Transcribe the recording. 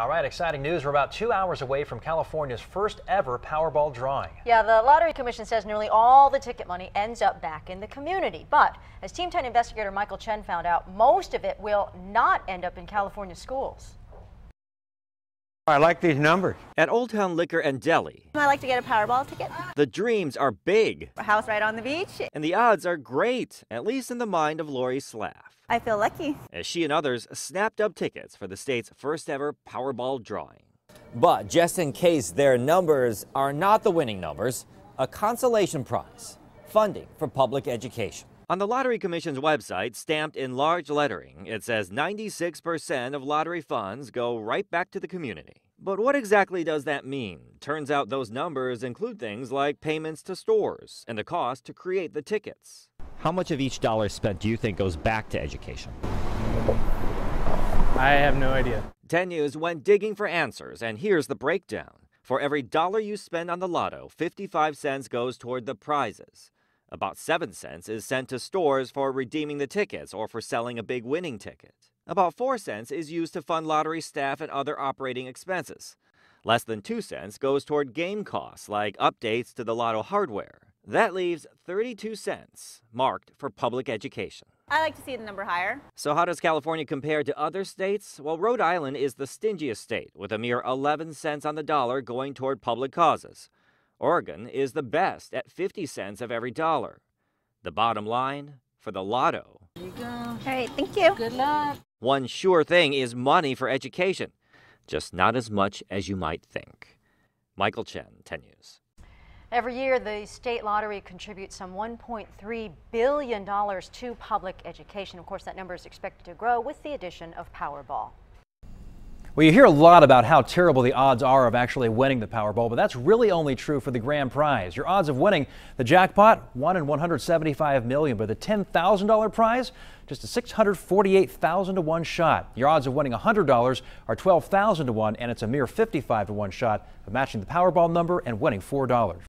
All right, exciting news. We're about two hours away from California's first ever Powerball drawing. Yeah, the Lottery Commission says nearly all the ticket money ends up back in the community. But as Team 10 investigator Michael Chen found out, most of it will not end up in California schools. I like these numbers. At Old Town Liquor and Deli. I like to get a Powerball ticket. The dreams are big. A house right on the beach. And the odds are great, at least in the mind of Lori Slaff. I feel lucky. As she and others snapped up tickets for the state's first ever Powerball drawing. But just in case their numbers are not the winning numbers, a consolation prize funding for public education. On the Lottery Commission's website, stamped in large lettering, it says 96% of lottery funds go right back to the community. But what exactly does that mean? Turns out those numbers include things like payments to stores and the cost to create the tickets. How much of each dollar spent do you think goes back to education? I have no idea. 10 News went digging for answers, and here's the breakdown. For every dollar you spend on the lotto, 55 cents goes toward the prizes. About 7 cents is sent to stores for redeeming the tickets or for selling a big winning ticket. About 4 cents is used to fund lottery staff and other operating expenses. Less than 2 cents goes toward game costs like updates to the lotto hardware. That leaves 32 cents marked for public education. I like to see the number higher. So, how does California compare to other states? Well, Rhode Island is the stingiest state, with a mere 11 cents on the dollar going toward public causes. Oregon is the best at 50 cents of every dollar. The bottom line for the lotto. There you go. All right, thank you. Good luck. One sure thing is money for education, just not as much as you might think. Michael Chen, 10 News. Every year, the state lottery contributes some $1.3 billion to public education. Of course, that number is expected to grow with the addition of Powerball. Well, you hear a lot about how terrible the odds are of actually winning the Powerball, but that's really only true for the grand prize. Your odds of winning the jackpot, 1 in 175 million, but the $10,000 prize, just a 648,000 to 1 shot. Your odds of winning $100 are 12,000 to 1, and it's a mere 55 to 1 shot of matching the Powerball number and winning $4.